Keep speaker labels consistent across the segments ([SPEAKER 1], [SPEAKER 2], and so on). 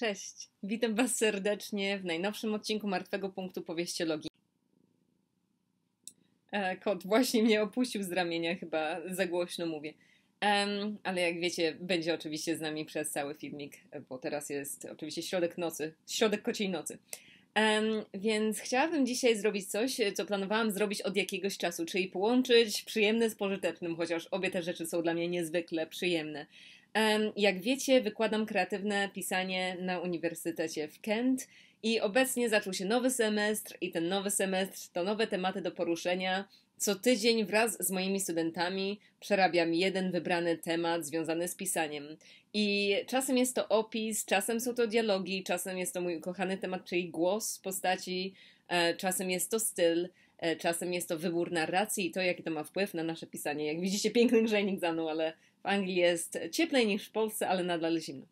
[SPEAKER 1] Cześć, witam Was serdecznie w najnowszym odcinku Martwego Punktu Powieściologii. E, kot właśnie mnie opuścił z ramienia, chyba za głośno mówię. ale jak wiecie, będzie oczywiście z nami przez cały filmik, bo teraz jest oczywiście środek nocy, środek kociej nocy. więc chciałabym dzisiaj zrobić coś, co planowałam zrobić od jakiegoś czasu, czyli połączyć przyjemne z pożytecznym, chociaż obie te rzeczy są dla mnie niezwykle przyjemne. Jak wiecie, wykładam kreatywne pisanie na Uniwersytecie w Kent i obecnie zaczął się nowy semestr i ten nowy semestr to nowe tematy do poruszenia. Co tydzień wraz z moimi studentami przerabiam jeden wybrany temat związany z pisaniem. I czasem jest to opis, czasem są to dialogi, czasem jest to mój ukochany temat, czyli głos postaci, e, czasem jest to styl, e, czasem jest to wybór narracji i to, jaki to ma wpływ na nasze pisanie. Jak widzicie, piękny grzejnik za mną, ale w Anglii jest cieplej niż w Polsce, ale nadal zimno.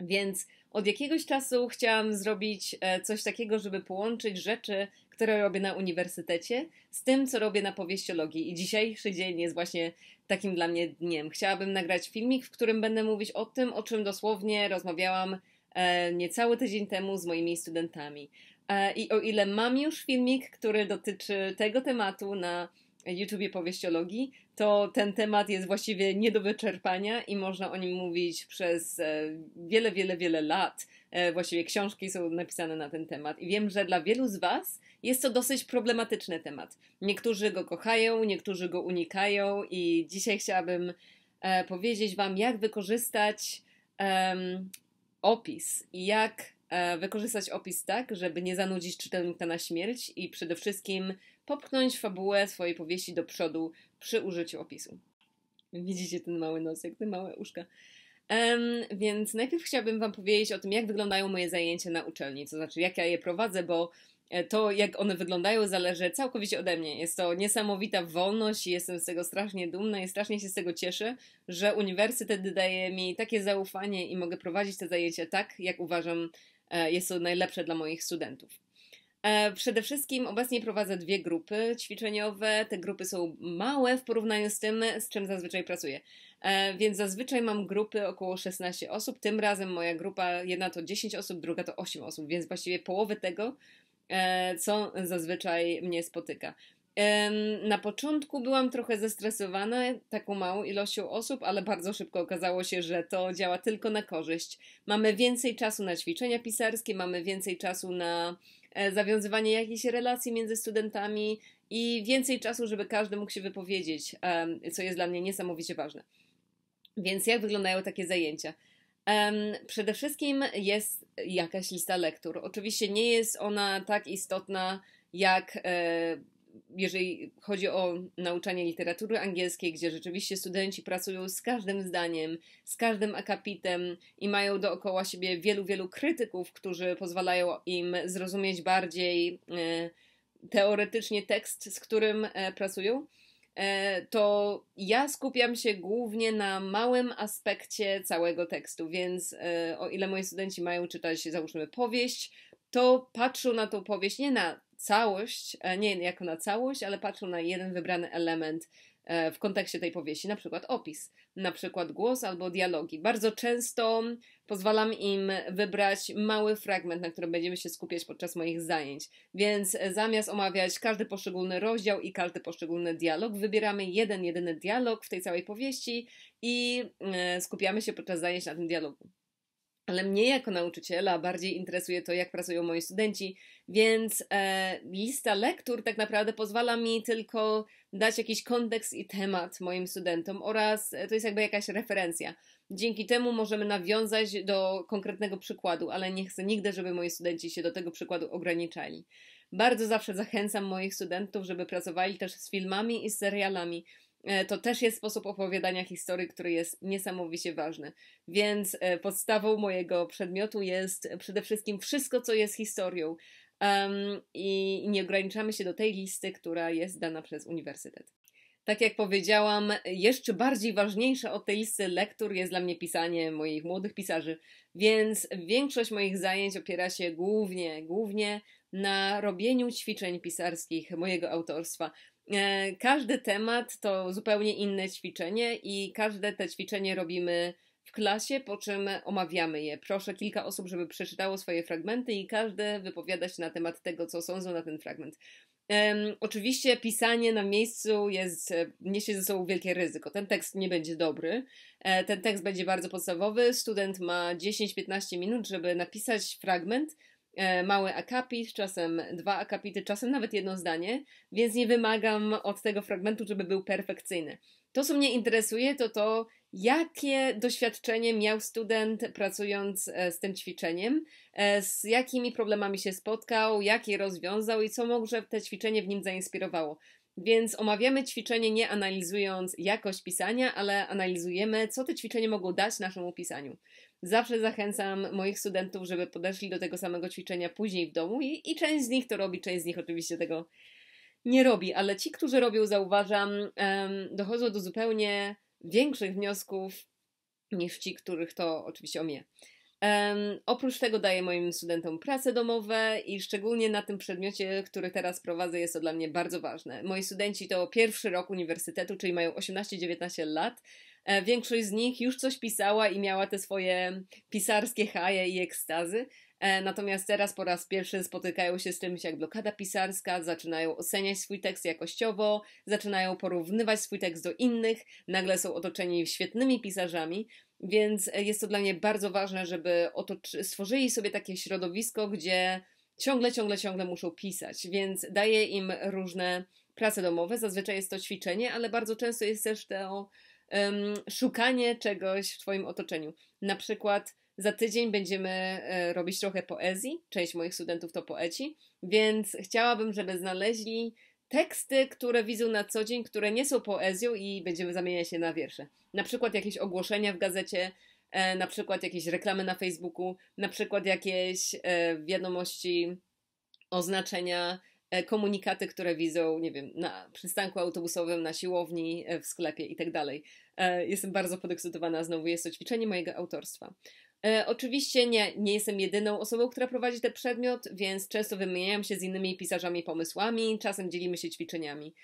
[SPEAKER 1] Więc od jakiegoś czasu chciałam zrobić e, coś takiego, żeby połączyć rzeczy, które robię na uniwersytecie, z tym, co robię na powieściologii. I dzisiejszy dzień jest właśnie takim dla mnie dniem. Chciałabym nagrać filmik, w którym będę mówić o tym, o czym dosłownie rozmawiałam e, niecały tydzień temu z moimi studentami. E, I o ile mam już filmik, który dotyczy tego tematu na YouTubie powieściologii, to ten temat jest właściwie nie do wyczerpania i można o nim mówić przez e, wiele, wiele, wiele lat. E, właściwie książki są napisane na ten temat i wiem, że dla wielu z Was jest to dosyć problematyczny temat. Niektórzy go kochają, niektórzy go unikają i dzisiaj chciałabym e, powiedzieć Wam, jak wykorzystać um, opis i jak wykorzystać opis tak, żeby nie zanudzić czytelnika na śmierć i przede wszystkim popchnąć fabułę swojej powieści do przodu przy użyciu opisu. Widzicie ten mały nosek, te małe uszka. Um, więc najpierw chciałabym Wam powiedzieć o tym, jak wyglądają moje zajęcia na uczelni, to znaczy jak ja je prowadzę, bo e, to, jak one wyglądają, zależy całkowicie ode mnie. Jest to niesamowita wolność i jestem z tego strasznie dumna i strasznie się z tego cieszę, że uniwersytet daje mi takie zaufanie i mogę prowadzić te zajęcia tak, jak uważam, e, jest to najlepsze dla moich studentów. E, przede wszystkim obecnie prowadzę dwie grupy ćwiczeniowe. Te grupy są małe w porównaniu z tym, z czym zazwyczaj pracuję. E, więc zazwyczaj mam grupy około 16 osób. Tym razem moja grupa, jedna to 10 osób, druga to 8 osób, więc właściwie połowę tego, e, co zazwyczaj mnie spotyka. Na początku byłam trochę zestresowana taką małą ilością osób, ale bardzo szybko okazało się, że to działa tylko na korzyść. Mamy więcej czasu na ćwiczenia pisarskie, mamy więcej czasu na E, zawiązywanie jakichś relacji między studentami i więcej czasu, żeby każdy mógł się wypowiedzieć, co jest dla mnie niesamowicie ważne. Więc jak wyglądają takie zajęcia? Przede wszystkim jest jakaś lista lektur. Oczywiście nie jest ona tak istotna jak e, jeżeli chodzi o nauczanie literatury angielskiej, gdzie rzeczywiście studenci pracują z każdym zdaniem, z każdym akapitem i mają dookoła siebie wielu, wielu krytyków, którzy pozwalają im zrozumieć bardziej e, teoretycznie tekst, z którym e, pracują, e, to ja skupiam się głównie na małym aspekcie całego tekstu, więc o ile moi studenci mają czytać, załóżmy, powieść, to patrzą na tą powieść nie na całość, e, nie jako na całość, ale patrzą na jeden wybrany element e, w kontekście tej powieści, na przykład opis, na przykład głos albo dialogi. Bardzo często pozwalam im wybrać mały fragment, na którym będziemy się skupiać podczas moich zajęć. Więc e, zamiast omawiać każdy poszczególny rozdział i każdy poszczególny dialog, wybieramy jeden, jedyny dialog w tej całej powieści i skupiamy się podczas zajęć na tym dialogu ale mnie jako nauczyciela bardziej interesuje to, jak pracują moi studenci, więc e, lista lektur tak naprawdę pozwala mi tylko dać jakiś kontekst i temat moim studentom oraz e, to jest jakby jakaś referencja. Dzięki temu możemy nawiązać do konkretnego przykładu, ale nie chcę nigdy, żeby moi studenci się do tego przykładu ograniczali. Bardzo zawsze zachęcam moich studentów, żeby pracowali też z filmami i serialami, E, to też jest sposób opowiadania historii, który jest niesamowicie ważny. Więc e, podstawą mojego przedmiotu jest przede wszystkim wszystko, co jest historią. Um, I nie ograniczamy się do tej listy, która jest dana przez uniwersytet. Tak jak powiedziałam, jeszcze bardziej ważniejsze od tej listy lektur jest dla mnie pisanie moich młodych pisarzy, więc większość moich zajęć opiera się głównie, głównie na robieniu ćwiczeń pisarskich mojego autorstwa. E, każdy temat to zupełnie inne ćwiczenie i każde te ćwiczenie robimy w klasie, po czym omawiamy je. Proszę kilka osób, żeby przeczytało swoje fragmenty i każdy wypowiada się na temat tego, co sądzą na ten fragment. Um, oczywiście pisanie na miejscu jest, e, niesie ze sobą wielkie ryzyko. Ten tekst nie będzie dobry. E, ten tekst będzie bardzo podstawowy. Student ma 10-15 minut, żeby napisać fragment, E, mały akapit, czasem dwa akapity, czasem nawet jedno zdanie, więc nie wymagam od tego fragmentu, żeby był perfekcyjny. To, co mnie interesuje, to to, jakie doświadczenie miał student pracując e, z tym ćwiczeniem, e, z jakimi problemami się spotkał, jakie rozwiązał i co może te ćwiczenie w nim zainspirowało. Więc omawiamy ćwiczenie nie analizując jakość pisania, ale analizujemy, co te ćwiczenie mogło dać naszemu pisaniu. Zawsze zachęcam moich studentów, żeby podeszli do tego samego ćwiczenia później w domu i, i część z nich to robi, część z nich oczywiście tego nie robi, ale ci, którzy robią, zauważam, dochodzą do zupełnie większych wniosków niż ci, których to oczywiście omie. Um, oprócz tego daję moim studentom prace domowe i szczególnie na tym przedmiocie, który teraz prowadzę, jest to dla mnie bardzo ważne. Moi studenci to pierwszy rok uniwersytetu, czyli mają 18-19 lat E, większość z nich już coś pisała i miała te swoje pisarskie haje i ekstazy. E, natomiast teraz po raz pierwszy spotykają się z czymś jak blokada pisarska, zaczynają oceniać swój tekst jakościowo, zaczynają porównywać swój tekst do innych, nagle są otoczeni świetnymi pisarzami, więc e, jest to dla mnie bardzo ważne, żeby stworzyli sobie takie środowisko, gdzie ciągle, ciągle, ciągle muszą pisać, więc daję im różne prace domowe, zazwyczaj jest to ćwiczenie, ale bardzo często jest też to szukanie czegoś w Twoim otoczeniu. Na przykład za tydzień będziemy e, robić trochę poezji, część moich studentów to poeci, więc chciałabym, żeby znaleźli teksty, które widzą na co dzień, które nie są poezją i będziemy zamieniać je na wiersze. Na przykład jakieś ogłoszenia w gazecie, e, na przykład jakieś reklamy na Facebooku, na przykład jakieś e, wiadomości, oznaczenia E, komunikaty, które widzą, nie wiem, na przystanku autobusowym, na siłowni, e, w sklepie i tak dalej. E, jestem bardzo podekscytowana, znowu jest to ćwiczenie mojego autorstwa. Oczywiście nie, nie jestem jedyną osobą, która prowadzi ten przedmiot, więc często wymieniam się z innymi pisarzami pomysłami, czasem dzielimy się ćwiczeniami.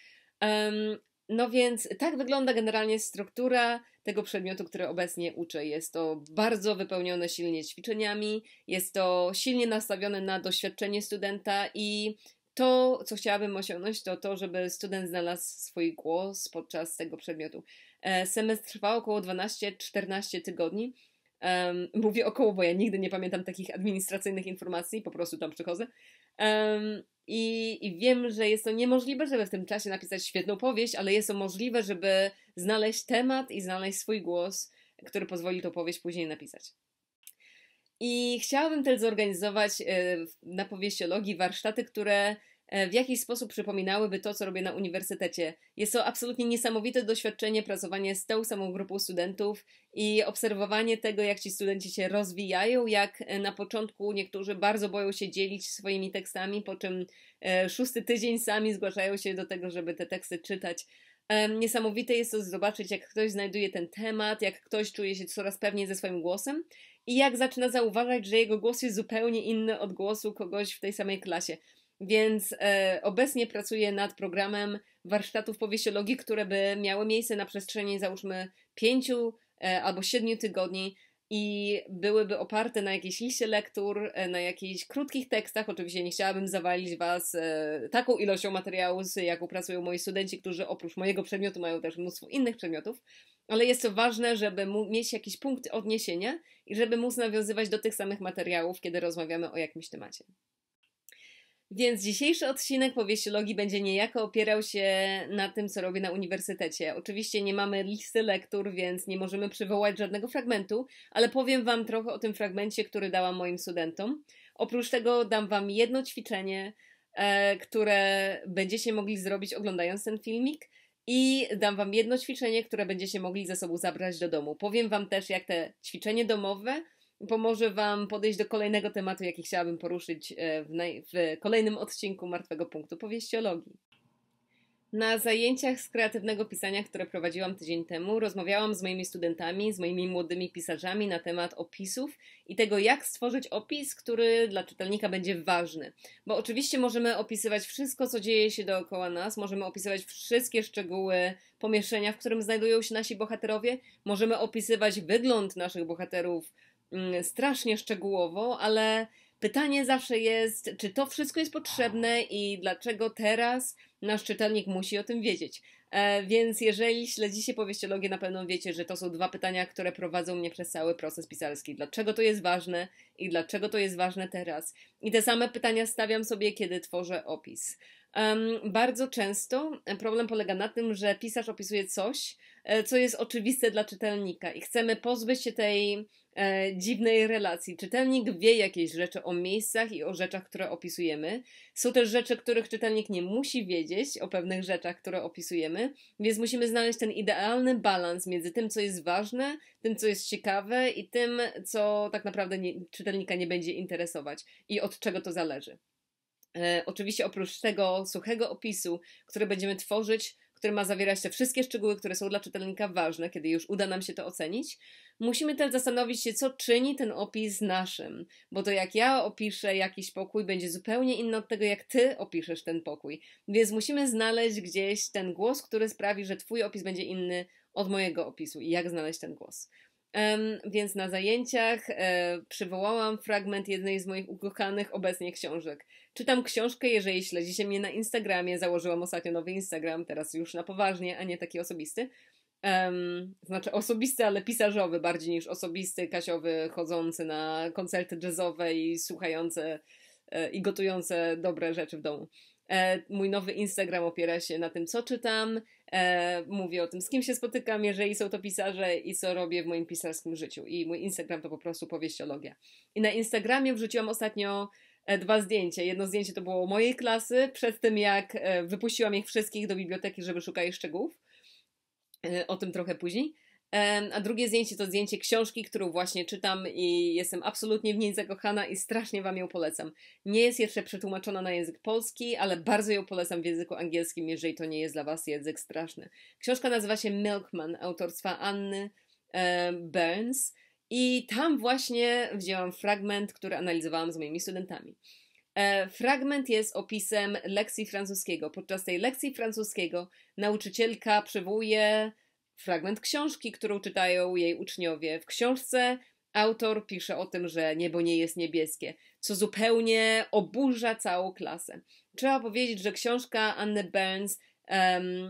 [SPEAKER 1] no więc tak wygląda generalnie struktura tego przedmiotu, który obecnie uczę. Jest to bardzo wypełnione silnie ćwiczeniami, jest to silnie nastawione na doświadczenie studenta i to, co chciałabym osiągnąć, to to, żeby student znalazł swój głos podczas tego przedmiotu. E, semestr trwa około 12-14 tygodni. Um, mówię około, bo ja nigdy nie pamiętam takich administracyjnych informacji, po prostu tam przychodzę. Um, i, I wiem, że jest to niemożliwe, żeby w tym czasie napisać świetną powieść, ale jest to możliwe, żeby znaleźć temat i znaleźć swój głos, który pozwoli tą powieść później napisać. I chciałabym też zorganizować e, na powieściologii warsztaty, które e, w jakiś sposób przypominałyby to, co robię na uniwersytecie. Jest to absolutnie niesamowite doświadczenie pracowanie z tą samą grupą studentów i obserwowanie tego, jak ci studenci się rozwijają, jak e, na początku niektórzy bardzo boją się dzielić swoimi tekstami, po czym szósty tydzień sami zgłaszają się do tego, żeby te teksty czytać. Niesamowite jest to zobaczyć, jak ktoś znajduje ten temat, jak ktoś czuje się coraz pewniej ze swoim głosem i jak zaczyna zauważać, że jego głos jest zupełnie inny od głosu kogoś w tej samej klasie. Więc e, obecnie pracuję nad programem warsztatów powieściologii, które by miały miejsce na przestrzeni załóżmy pięciu e, albo siedmiu tygodni i byłyby oparte na jakiejś liście lektur, e, na jakichś krótkich tekstach. Oczywiście nie chciałabym zawalić Was e, taką ilością materiału, z jaką pracują moi studenci, którzy oprócz mojego przedmiotu mają też mnóstwo innych przedmiotów, ale jest to ważne, żeby mieć jakieś punkty odniesienia i żeby móc nawiązywać do tych samych materiałów, kiedy rozmawiamy o jakimś temacie. Więc dzisiejszy odcinek powieściologii będzie niejako opierał się na tym, co robię na uniwersytecie. Oczywiście nie mamy listy lektur, więc nie możemy przywołać żadnego fragmentu, ale powiem Wam trochę o tym fragmencie, który dałam moim studentom. Oprócz tego dam Wam jedno ćwiczenie, e, które będziecie mogli zrobić oglądając ten filmik. I dam Wam jedno ćwiczenie, które będziecie mogli ze sobą zabrać do domu. Powiem Wam też, jak te ćwiczenie domowe pomoże Wam podejść do kolejnego tematu, jaki chciałabym poruszyć e, w, w kolejnym odcinku Martwego Punktu Powieściologii. Na zajęciach z kreatywnego pisania, które prowadziłam tydzień temu, rozmawiałam z moimi studentami, z moimi młodymi pisarzami na temat opisów i tego, jak stworzyć opis, który dla czytelnika będzie ważny. Bo oczywiście możemy opisywać wszystko, co dzieje się dookoła nas, możemy opisywać wszystkie szczegóły pomieszczenia, w którym znajdują się nasi bohaterowie, możemy opisywać wygląd naszych bohaterów, Mm, strasznie szczegółowo, ale pytanie zawsze jest, czy to wszystko jest potrzebne i dlaczego teraz nasz czytelnik musi o tym wiedzieć. E, więc jeżeli śledzicie powieściologię, na pewno wiecie, że to są dwa pytania, które prowadzą mnie przez cały proces pisarski. Dlaczego to jest ważne i dlaczego to jest ważne teraz? I te same pytania stawiam sobie, kiedy tworzę opis. Bardzo często problem polega na tym, że pisarz opisuje coś, e, co jest oczywiste dla czytelnika i chcemy pozbyć się tej e, dziwnej relacji. Czytelnik wie jakieś rzeczy o miejscach i o rzeczach, które opisujemy. Są też rzeczy, których czytelnik nie musi wiedzieć, o pewnych rzeczach, które opisujemy, więc musimy znaleźć ten idealny balans między tym, co jest ważne, tym, co jest ciekawe i tym, co tak naprawdę nie, czytelnika nie będzie interesować i od czego to zależy. E, oczywiście oprócz tego suchego opisu, który będziemy tworzyć, który ma zawierać te wszystkie szczegóły, które są dla czytelnika ważne, kiedy już uda nam się to ocenić, musimy też zastanowić się, co czyni ten opis naszym, bo to jak ja opiszę jakiś pokój, będzie zupełnie inny od tego, jak ty opiszesz ten pokój. Więc musimy znaleźć gdzieś ten głos, który sprawi, że twój opis będzie inny od mojego opisu i jak znaleźć ten głos więc na zajęciach e, przywołałam fragment jednej z moich ukochanych obecnie książek. Czytam książkę, jeżeli śledzicie mnie na Instagramie. Założyłam ostatnio nowy Instagram, teraz już na poważnie, a nie taki osobisty. Um, znaczy osobisty, ale pisarzowy bardziej niż osobisty, kasiowy, chodzący na koncerty jazzowe i słuchające e, i gotujące dobre rzeczy w domu. E, mój nowy Instagram opiera się na tym, co czytam, E, mówię o tym, z kim się spotykam, jeżeli są to pisarze i co robię w moim pisarskim życiu. I mój Instagram to po prostu powieściologia. I na Instagramie wrzuciłam ostatnio e, dwa zdjęcia. Jedno zdjęcie to było mojej klasy, przed tym jak e, wypuściłam ich wszystkich do biblioteki, żeby szukać szczegółów. E, o tym trochę później. A drugie zdjęcie to zdjęcie książki, którą właśnie czytam i jestem absolutnie w niej zakochana i strasznie Wam ją polecam. Nie jest jeszcze przetłumaczona na język polski, ale bardzo ją polecam w języku angielskim, jeżeli to nie jest dla Was język straszny. Książka nazywa się Milkman, autorstwa Anny Burns i tam właśnie wzięłam fragment, który analizowałam z moimi studentami. E, fragment jest opisem lekcji francuskiego. Podczas tej lekcji francuskiego nauczycielka przywołuje fragment książki, którą czytają jej uczniowie. W książce autor pisze o tym, że niebo nie jest niebieskie, co zupełnie oburza całą klasę. Trzeba powiedzieć, że książka Anne Burns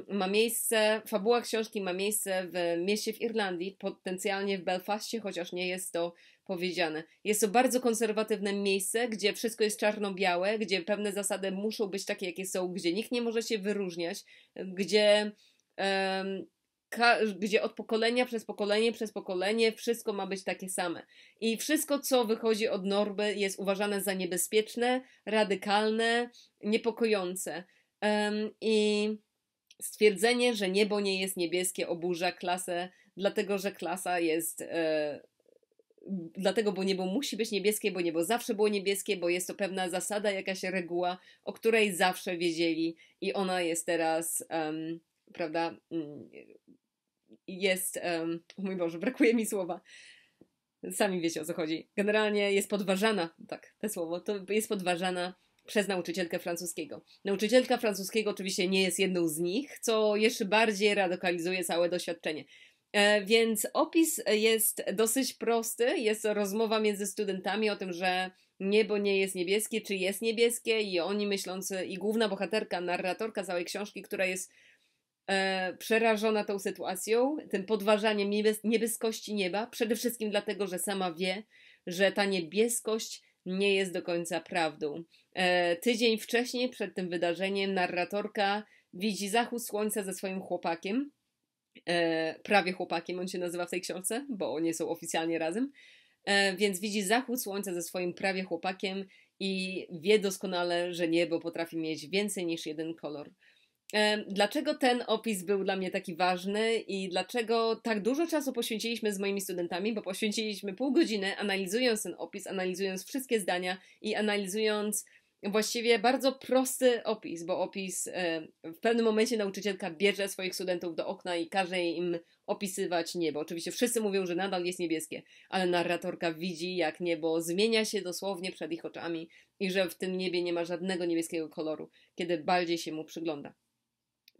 [SPEAKER 1] ma miejsce, fabuła książki ma miejsce w mieście w Irlandii, potencjalnie w Belfastie, chociaż nie jest to powiedziane. Jest to bardzo konserwatywne miejsce, gdzie wszystko jest czarno-białe, gdzie pewne zasady muszą być takie, jakie są, gdzie nikt nie może się wyróżniać, gdzie gdzie od pokolenia przez pokolenie przez pokolenie wszystko ma być takie same. I wszystko, co wychodzi od normy, jest uważane za niebezpieczne, radykalne, niepokojące. Um, I stwierdzenie, że niebo nie jest niebieskie, oburza klasę, dlatego że klasa jest. E, dlatego, bo niebo musi być niebieskie, bo niebo zawsze było niebieskie, bo jest to pewna zasada, jakaś reguła, o której zawsze wiedzieli i ona jest teraz, um, prawda, mm, jest, um, o mój Boże, brakuje mi słowa. Sami wiecie o co chodzi. Generalnie jest podważana, tak, to słowo, to jest podważana przez nauczycielkę francuskiego. Nauczycielka francuskiego oczywiście nie jest jedną z nich, co jeszcze bardziej radykalizuje całe doświadczenie. E, więc opis jest dosyć prosty. Jest rozmowa między studentami o tym, że niebo nie jest niebieskie, czy jest niebieskie, i oni myślący, i główna bohaterka, narratorka całej książki, która jest e, przerażona tą sytuacją, tym podważaniem niebes niebieskości nieba, przede wszystkim dlatego, że sama wie, że ta niebieskość nie jest do końca prawdą. E, tydzień wcześniej, przed tym wydarzeniem, narratorka widzi zachód słońca ze swoim chłopakiem, e, prawie chłopakiem on się nazywa w tej książce, bo nie są oficjalnie razem, e, więc widzi zachód słońca ze swoim prawie chłopakiem i wie doskonale, że niebo potrafi mieć więcej niż jeden kolor. Dlaczego ten opis był dla mnie taki ważny i dlaczego tak dużo czasu poświęciliśmy z moimi studentami, bo poświęciliśmy pół godziny analizując ten opis, analizując wszystkie zdania i analizując właściwie bardzo prosty opis, bo opis e, w pewnym momencie nauczycielka bierze swoich studentów do okna i każe im opisywać niebo. Oczywiście wszyscy mówią, że nadal jest niebieskie, ale narratorka widzi, jak niebo zmienia się dosłownie przed ich oczami i że w tym niebie nie ma żadnego niebieskiego koloru, kiedy bardziej się mu przygląda.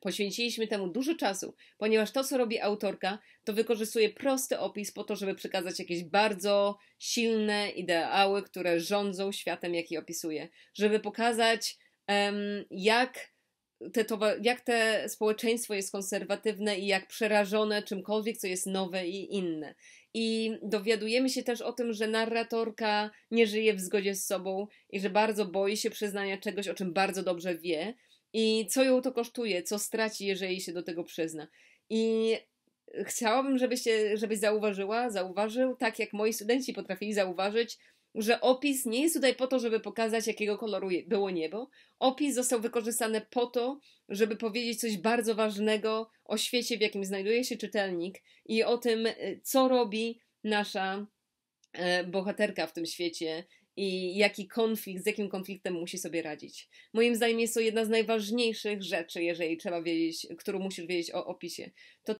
[SPEAKER 1] Poświęciliśmy temu dużo czasu, ponieważ to, co robi autorka, to wykorzystuje prosty opis po to, żeby przekazać jakieś bardzo silne ideały, które rządzą światem, jaki opisuje, żeby pokazać, um, jak te, jak te społeczeństwo jest konserwatywne i jak przerażone czymkolwiek, co jest nowe i inne. I dowiadujemy się też o tym, że narratorka nie żyje w zgodzie z sobą i że bardzo boi się przyznania czegoś, o czym bardzo dobrze wie, i co ją to kosztuje, co straci, jeżeli się do tego przyzna. I chciałabym, się, żebyś zauważyła, zauważył, tak jak moi studenci potrafili zauważyć, że opis nie jest tutaj po to, żeby pokazać, jakiego koloru było niebo. Opis został wykorzystany po to, żeby powiedzieć coś bardzo ważnego o świecie, w jakim znajduje się czytelnik i o tym, y, co robi nasza e, bohaterka w tym świecie i jaki konflikt, z jakim konfliktem musi sobie radzić. Moim zdaniem jest to jedna z najważniejszych rzeczy, jeżeli trzeba wiedzieć, którą musisz wiedzieć o opisie. To